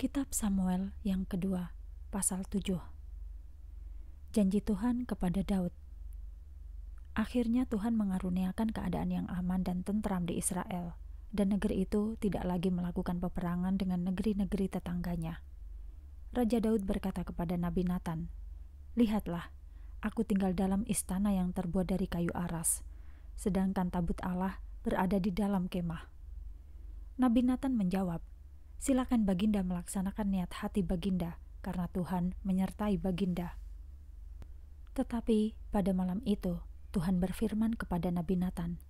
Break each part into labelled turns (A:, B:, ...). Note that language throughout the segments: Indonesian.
A: Kitab Samuel yang kedua, pasal 7. Janji Tuhan kepada Daud. Akhirnya Tuhan mengaruniakan keadaan yang aman dan tentram di Israel, dan negeri itu tidak lagi melakukan peperangan dengan negeri-negeri tetangganya. Raja Daud berkata kepada Nabi Nathan, "Lihatlah, aku tinggal dalam istana yang terbuat dari kayu aras, sedangkan tabut Allah berada di dalam kemah." Nabi Nathan menjawab, Silakan Baginda melaksanakan niat hati Baginda, karena Tuhan menyertai Baginda. Tetapi pada malam itu, Tuhan berfirman kepada Nabi Nathan,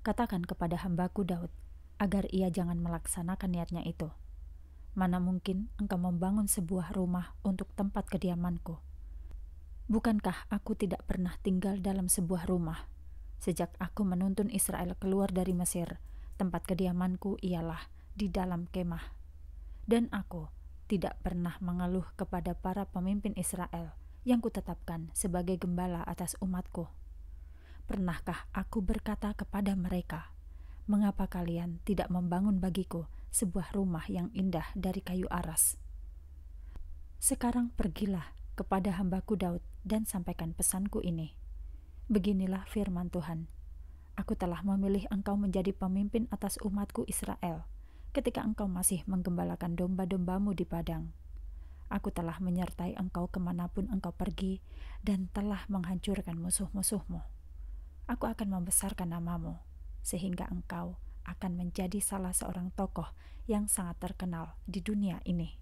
A: "Katakan kepada hambaku Daud, agar ia jangan melaksanakan niatnya itu. Mana mungkin engkau membangun sebuah rumah untuk tempat kediamanku? Bukankah aku tidak pernah tinggal dalam sebuah rumah? Sejak aku menuntun Israel keluar dari Mesir, tempat kediamanku ialah di dalam kemah, dan aku tidak pernah mengeluh kepada para pemimpin Israel yang kutetapkan sebagai gembala atas umatku. Pernahkah aku berkata kepada mereka, "Mengapa kalian tidak membangun bagiku sebuah rumah yang indah dari kayu aras?" Sekarang pergilah kepada hambaku Daud dan sampaikan pesanku ini. Beginilah firman Tuhan, Aku telah memilih engkau menjadi pemimpin atas umatku Israel.' ketika engkau masih menggembalakan domba-dombamu di padang. Aku telah menyertai engkau kemanapun engkau pergi dan telah menghancurkan musuh-musuhmu. Aku akan membesarkan namamu, sehingga engkau akan menjadi salah seorang tokoh yang sangat terkenal di dunia ini.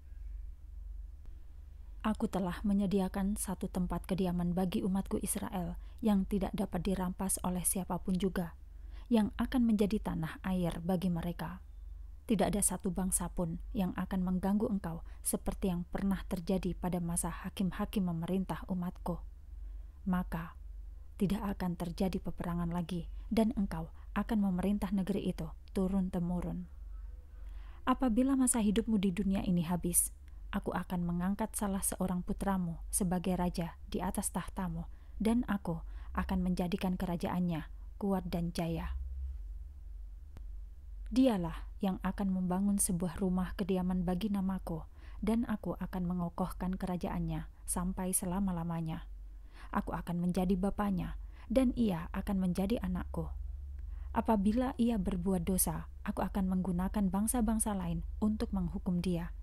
A: Aku telah menyediakan satu tempat kediaman bagi umatku Israel yang tidak dapat dirampas oleh siapapun juga, yang akan menjadi tanah air bagi mereka tidak ada satu bangsa pun yang akan mengganggu engkau seperti yang pernah terjadi pada masa hakim-hakim memerintah umatku. Maka, tidak akan terjadi peperangan lagi dan engkau akan memerintah negeri itu turun-temurun. Apabila masa hidupmu di dunia ini habis, aku akan mengangkat salah seorang putramu sebagai raja di atas tahtamu dan aku akan menjadikan kerajaannya kuat dan jaya. Dialah yang akan membangun sebuah rumah kediaman bagi namaku, dan aku akan mengokohkan kerajaannya sampai selama-lamanya. Aku akan menjadi bapaknya, dan ia akan menjadi anakku. Apabila ia berbuat dosa, aku akan menggunakan bangsa-bangsa lain untuk menghukum dia.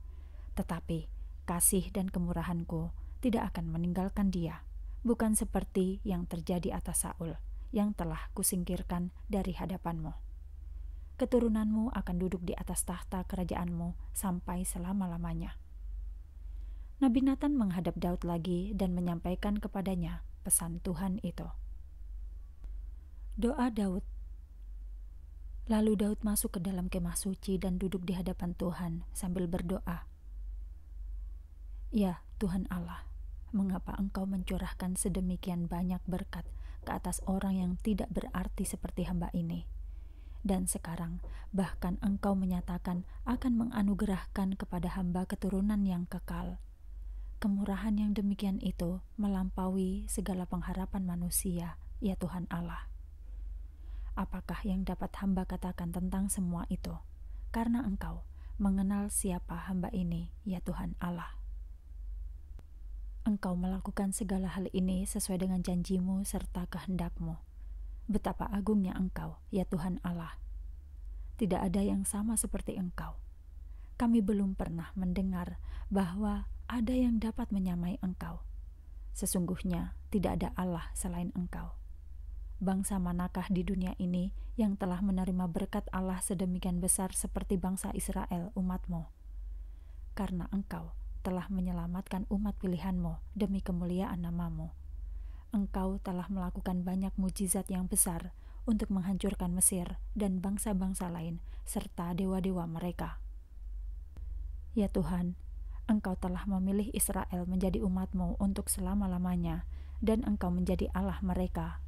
A: Tetapi kasih dan kemurahanku tidak akan meninggalkan dia, bukan seperti yang terjadi atas Saul, yang telah kusingkirkan dari hadapanmu.' keturunanmu akan duduk di atas tahta kerajaanmu sampai selama-lamanya. Nabi Nathan menghadap Daud lagi dan menyampaikan kepadanya pesan Tuhan itu. Doa Daud Lalu Daud masuk ke dalam kemah suci dan duduk di hadapan Tuhan sambil berdoa. Ya, Tuhan Allah, mengapa engkau mencurahkan sedemikian banyak berkat ke atas orang yang tidak berarti seperti hamba ini?' dan sekarang, bahkan engkau menyatakan akan menganugerahkan kepada hamba keturunan yang kekal. Kemurahan yang demikian itu melampaui segala pengharapan manusia, ya Tuhan Allah. Apakah yang dapat hamba katakan tentang semua itu? Karena engkau mengenal siapa hamba ini, ya Tuhan Allah. Engkau melakukan segala hal ini sesuai dengan janjimu serta kehendakmu Betapa agungnya Engkau, ya Tuhan Allah. Tidak ada yang sama seperti Engkau. Kami belum pernah mendengar bahwa ada yang dapat menyamai Engkau. Sesungguhnya tidak ada Allah selain Engkau. Bangsa manakah di dunia ini yang telah menerima berkat Allah sedemikian besar seperti bangsa Israel, umatmu? Karena Engkau telah menyelamatkan umat pilihanmu demi kemuliaan namamu engkau telah melakukan banyak mujizat yang besar untuk menghancurkan Mesir dan bangsa-bangsa lain serta dewa-dewa mereka. Ya Tuhan, Engkau telah memilih Israel menjadi umatmu untuk selama-lamanya, dan Engkau menjadi Allah mereka.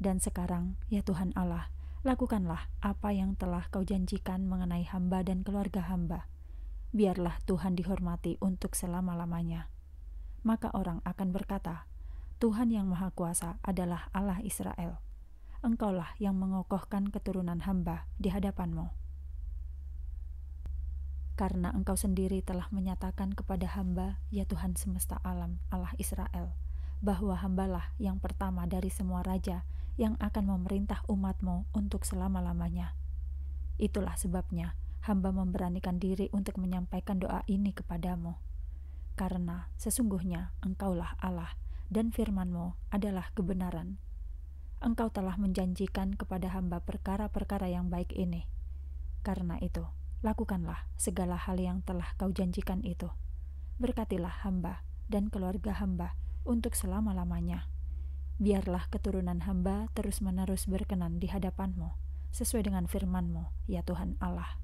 A: Dan sekarang, ya Tuhan Allah, lakukanlah apa yang telah Kau janjikan mengenai hamba dan keluarga hamba. Biarlah Tuhan dihormati untuk selama-lamanya. Maka orang akan berkata, Tuhan yang Maha Kuasa adalah Allah Israel. Engkaulah yang mengokohkan keturunan hamba di hadapanmu. Karena engkau sendiri telah menyatakan kepada hamba, ya Tuhan semesta alam, Allah Israel, bahwa hambalah yang pertama dari semua raja yang akan memerintah umatmu untuk selama-lamanya. Itulah sebabnya hamba memberanikan diri untuk menyampaikan doa ini kepadamu. Karena sesungguhnya engkaulah Allah dan FirmanMu adalah kebenaran. Engkau telah menjanjikan kepada hamba perkara-perkara yang baik ini. Karena itu, lakukanlah segala hal yang telah kau janjikan itu. Berkatilah hamba dan keluarga hamba untuk selama-lamanya. Biarlah keturunan hamba terus-menerus berkenan di hadapanmu, sesuai dengan firmanmu, ya Tuhan Allah.